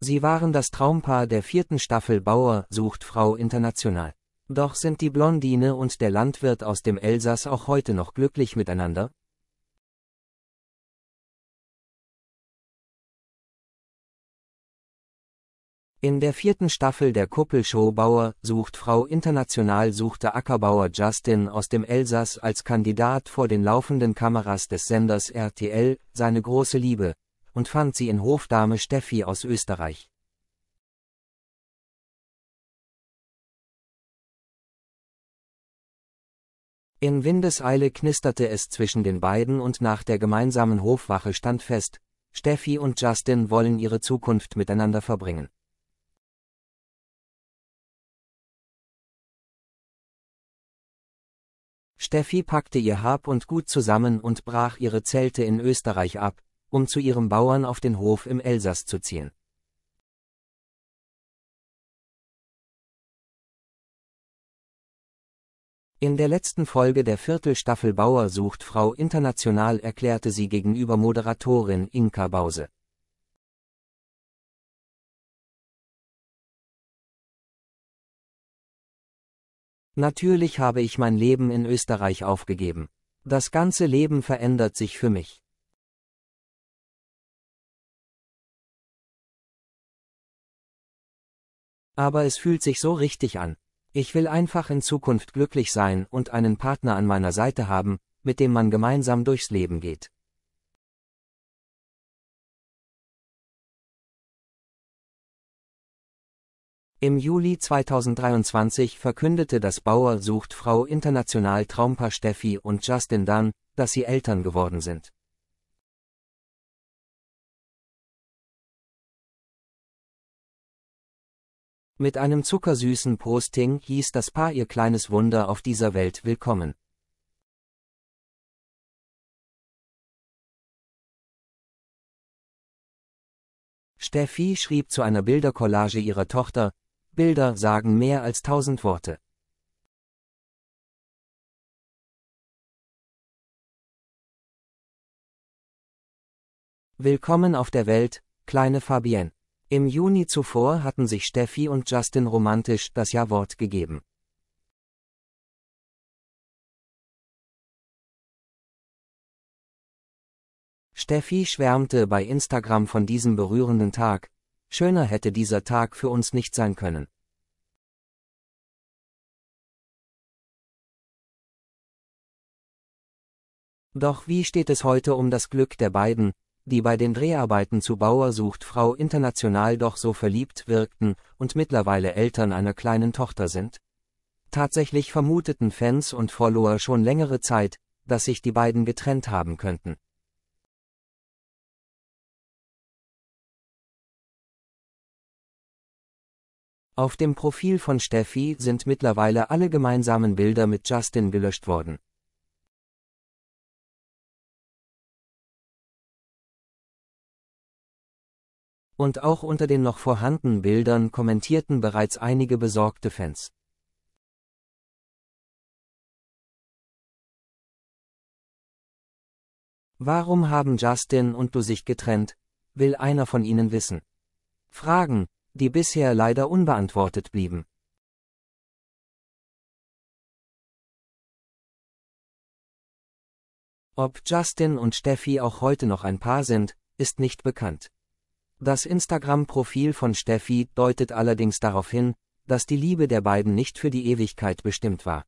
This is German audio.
Sie waren das Traumpaar der vierten Staffel Bauer sucht Frau international. Doch sind die Blondine und der Landwirt aus dem Elsass auch heute noch glücklich miteinander? In der vierten Staffel der Kuppelshow Bauer sucht Frau International suchte Ackerbauer Justin aus dem Elsass als Kandidat vor den laufenden Kameras des Senders RTL seine große Liebe, und fand sie in Hofdame Steffi aus Österreich. In Windeseile knisterte es zwischen den beiden und nach der gemeinsamen Hofwache stand fest, Steffi und Justin wollen ihre Zukunft miteinander verbringen. Steffi packte ihr Hab und Gut zusammen und brach ihre Zelte in Österreich ab, um zu ihrem Bauern auf den Hof im Elsass zu ziehen. In der letzten Folge der Viertelstaffel Bauer sucht Frau International erklärte sie gegenüber Moderatorin Inka Bause. Natürlich habe ich mein Leben in Österreich aufgegeben. Das ganze Leben verändert sich für mich. Aber es fühlt sich so richtig an. Ich will einfach in Zukunft glücklich sein und einen Partner an meiner Seite haben, mit dem man gemeinsam durchs Leben geht. Im Juli 2023 verkündete das Bauer sucht Frau international Traumpaar Steffi und Justin Dunn, dass sie Eltern geworden sind. Mit einem zuckersüßen Posting hieß das Paar ihr kleines Wunder auf dieser Welt willkommen. Steffi schrieb zu einer Bildercollage ihrer Tochter, Bilder sagen mehr als tausend Worte. Willkommen auf der Welt, kleine Fabienne. Im Juni zuvor hatten sich Steffi und Justin romantisch das Ja-Wort gegeben. Steffi schwärmte bei Instagram von diesem berührenden Tag, schöner hätte dieser Tag für uns nicht sein können. Doch wie steht es heute um das Glück der beiden, die bei den Dreharbeiten zu Bauer sucht Frau international doch so verliebt wirkten und mittlerweile Eltern einer kleinen Tochter sind? Tatsächlich vermuteten Fans und Follower schon längere Zeit, dass sich die beiden getrennt haben könnten. Auf dem Profil von Steffi sind mittlerweile alle gemeinsamen Bilder mit Justin gelöscht worden. Und auch unter den noch vorhandenen Bildern kommentierten bereits einige besorgte Fans. Warum haben Justin und du sich getrennt, will einer von ihnen wissen. Fragen, die bisher leider unbeantwortet blieben. Ob Justin und Steffi auch heute noch ein Paar sind, ist nicht bekannt. Das Instagram-Profil von Steffi deutet allerdings darauf hin, dass die Liebe der beiden nicht für die Ewigkeit bestimmt war.